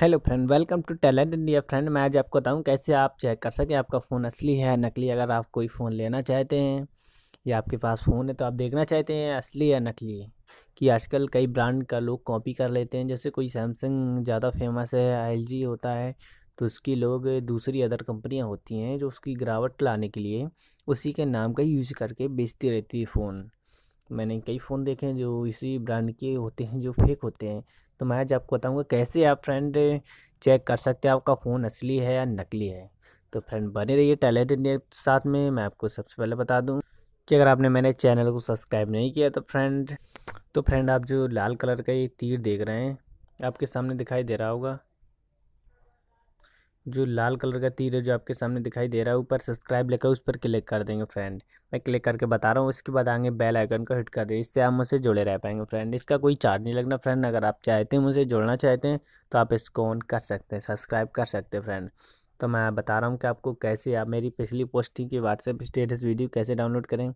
hello friend welcome to talent India friend मैं आज आपको बताऊं कैसे आप चेक कर सकें आपका फ़ोन असली है नकली अगर आप कोई फ़ोन लेना चाहते हैं या आपके पास फ़ोन है तो आप देखना चाहते हैं असली या नकली कि आजकल कई ब्रांड का लोग कॉपी कर लेते हैं जैसे कोई सैमसंग ज़्यादा फेमस है एल होता है तो उसकी लोग दूसरी अदर कंपनियाँ होती हैं जो उसकी गिरावट लाने के लिए उसी के नाम का यूज़ करके बेचती रहती है फ़ोन मैंने कई फ़ोन देखे हैं जो इसी ब्रांड के होते हैं जो फेक होते हैं तो मैं आज आपको बताऊंगा कैसे आप फ्रेंड चेक कर सकते हैं आपका फ़ोन असली है या नकली है तो फ्रेंड बने रहिए टैलेंट इंडिया साथ में मैं आपको सबसे पहले बता दूँ कि अगर आपने मैंने चैनल को सब्सक्राइब नहीं किया तो फ्रेंड तो फ्रेंड आप जो लाल कलर का ये तीर देख रहे हैं आपके सामने दिखाई दे रहा होगा जो लाल कलर का तीर है जो आपके सामने दिखाई दे रहा है ऊपर सब्सक्राइब लिखा है उस पर क्लिक कर देंगे फ्रेंड मैं क्लिक करके बता रहा हूँ उसके बाद आगे बेल आइकन को हिट कर दें इससे आप मुझसे जुड़े रह पाएंगे फ्रेंड इसका कोई चार्ज नहीं लगना फ्रेंड अगर आप चाहते हैं मुझे जुड़ना चाहते हैं तो आप इसको ऑन कर सकते हैं सब्सक्राइब कर सकते हैं फ्रेंड तो मैं बता रहा हूँ कि आपको कैसे आप मेरी पिछली पोस्टिंग की व्हाट्सएप स्टेटस वीडियो कैसे डाउनलोड करें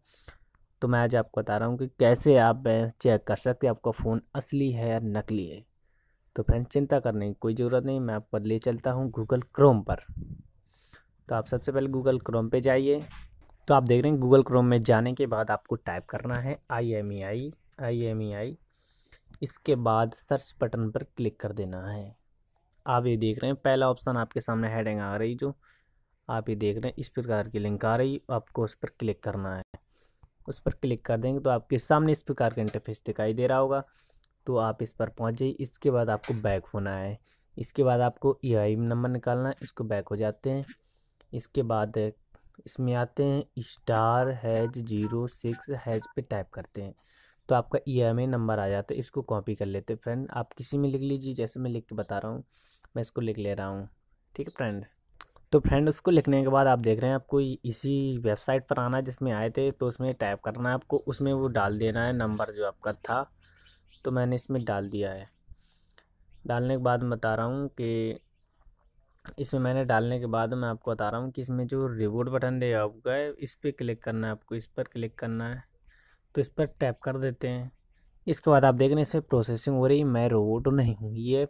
तो मैं आज आपको बता रहा हूँ कि कैसे आप चेक कर सकते हैं आपका फ़ोन असली है या नकली है तो फ्रेंड चिंता करने की कोई ज़रूरत नहीं मैं आपको ले चलता हूँ गूगल क्रोम पर तो आप सबसे पहले गूगल क्रोम पे जाइए तो आप देख रहे हैं गूगल क्रोम में जाने के बाद आपको टाइप करना है I M E I I M E आई इसके बाद सर्च बटन पर क्लिक कर देना है आप ये देख रहे हैं पहला ऑप्शन आपके सामने हेडिंग आ रही जो आप ये देख रहे हैं इस प्रकार की लिंक आ रही आपको उस पर क्लिक करना है उस पर क्लिक कर देंगे तो आपके सामने इस प्रकार का इंटरफेस दिखाई दे रहा होगा तो आप इस पर पहुँच जाइए इसके बाद आपको बैक होना है इसके बाद आपको ई आई नंबर निकालना है इसको बैक हो जाते हैं इसके बाद इसमें आते हैं star hash zero six hash पे टाइप करते हैं तो आपका ई एम नंबर आ जाता है इसको कॉपी कर लेते हैं फ्रेंड आप किसी में लिख लीजिए जैसे मैं लिख के बता रहा हूँ मैं इसको लिख ले रहा हूँ ठीक है फ्रेंड तो फ्रेंड उसको लिखने के बाद आप देख रहे हैं आपको इसी वेबसाइट पर आना है जिसमें आए थे तो उसमें टाइप करना है आपको उसमें वो डाल देना है नंबर जो आपका था तो मैंने इसमें डाल दिया है डालने के बाद बता रहा हूँ कि इसमें मैंने डालने के बाद मैं आपको बता रहा हूँ कि इसमें जो रिवोट बटन दे आपका है इस पर क्लिक करना है आपको इस पर क्लिक करना है तो इस पर टैप कर देते हैं इसके बाद आप देख रहे हैं इससे प्रोसेसिंग हो रही मैं रोबोट तो नहीं हूँ ये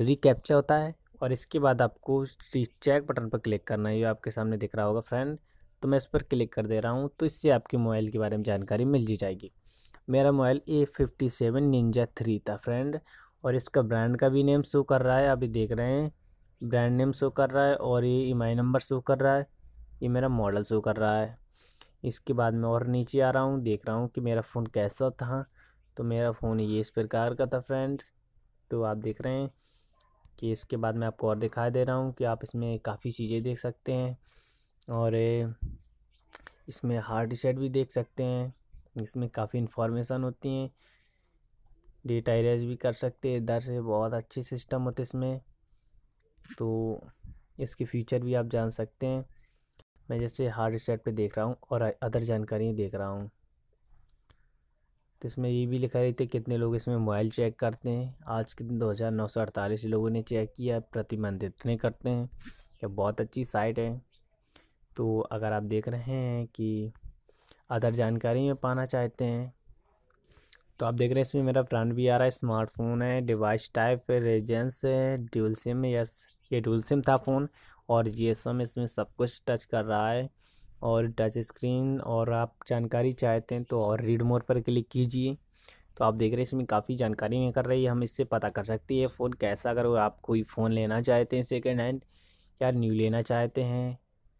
रिकैप्चा होता है और इसके बाद आपको चेक बटन पर क्लिक करना है ये आपके सामने दिख रहा होगा फ्रेंड तो मैं इस पर क्लिक कर दे रहा हूँ तो इससे आपके मोबाइल के बारे में जानकारी मिल जी जाएगी मेरा mobile A fifty seven ninja three था फ्रेंड और इसका ब्रांड का भी नेम शो कर रहा है अभी देख रहे हैं ब्रांड नेम शो कर रहा है और ये ई नंबर शो कर रहा है ये मेरा मॉडल शो कर रहा है इसके बाद मैं और नीचे आ रहा हूँ देख रहा हूँ कि मेरा फ़ोन कैसा था तो मेरा फ़ोन ये इस प्रकार का था फ्रेंड तो आप देख रहे हैं कि इसके बाद मैं आपको और दिखाई दे रहा हूँ कि आप इसमें काफ़ी चीज़ें देख सकते हैं और इसमें हार्ड सेट भी देख सकते हैं इसमें काफ़ी इन्फॉर्मेशन होती हैं डेटा इरेज भी कर सकते हैं इधर से बहुत अच्छे सिस्टम होते इसमें तो इसके फीचर भी आप जान सकते हैं मैं जैसे हार्ड सेट पे देख रहा हूँ और अदर जानकारी देख रहा हूँ तो इसमें ये भी लिखा रहता है कितने लोग इसमें मोबाइल चेक करते हैं आज के दिन दो हज़ार नौ सौ अड़तालीस लोगों ने चेक किया प्रतिबंधित इतने करते हैं यह बहुत अच्छी साइट है तो अगर आप देख रहे हैं कि अदर जानकारी में पाना चाहते हैं तो आप देख रहे हैं इसमें मेरा फ्रंट भी आ रहा है स्मार्टफोन है डिवाइस टाइप रेजेंस है ड्यूल सिम यस ये डूल सिम था फ़ोन और जी इसमें सब कुछ टच कर रहा है और टच स्क्रीन और आप जानकारी चाहते हैं तो और रीड मोड पर क्लिक कीजिए तो आप देख रहे हैं इसमें काफ़ी जानकारी में कर रही है हम इससे पता कर सकते हैं फ़ोन कैसा अगर आप कोई फ़ोन लेना चाहते हैं सेकेंड हैंड या न्यू लेना चाहते हैं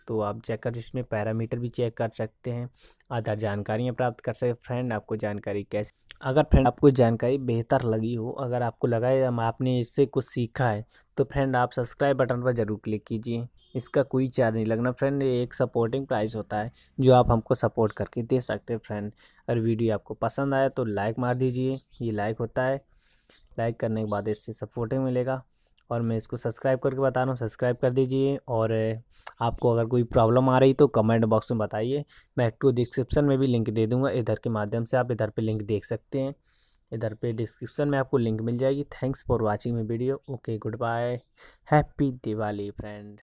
तो आप चेक कर इसमें पैरामीटर भी चेक कर सकते हैं आधार जानकारियाँ प्राप्त कर सकते फ्रेंड आपको जानकारी कैसे अगर फ्रेंड आपको जानकारी बेहतर लगी हो अगर आपको लगा है आपने इससे कुछ सीखा है तो फ्रेंड आप सब्सक्राइब बटन पर ज़रूर क्लिक कीजिए इसका कोई चार्ज नहीं लगना फ्रेंड ये एक सपोर्टिंग प्राइस होता है जो आप हमको सपोर्ट करके दे सकते हैं फ्रेंड अगर वीडियो आपको पसंद आया तो लाइक मार दीजिए ये लाइक होता है लाइक करने के बाद इससे सपोर्टिंग मिलेगा और मैं इसको सब्सक्राइब करके बता रहा हूँ सब्सक्राइब कर दीजिए और आपको अगर कोई प्रॉब्लम आ रही तो कमेंट बॉक्स में बताइए मैं टू डिस्क्रिप्शन तो में भी लिंक दे दूँगा इधर के माध्यम से आप इधर पर लिंक देख सकते हैं इधर पे डिस्क्रिप्शन में आपको लिंक मिल जाएगी thanks for watching my video okay goodbye happy Diwali friend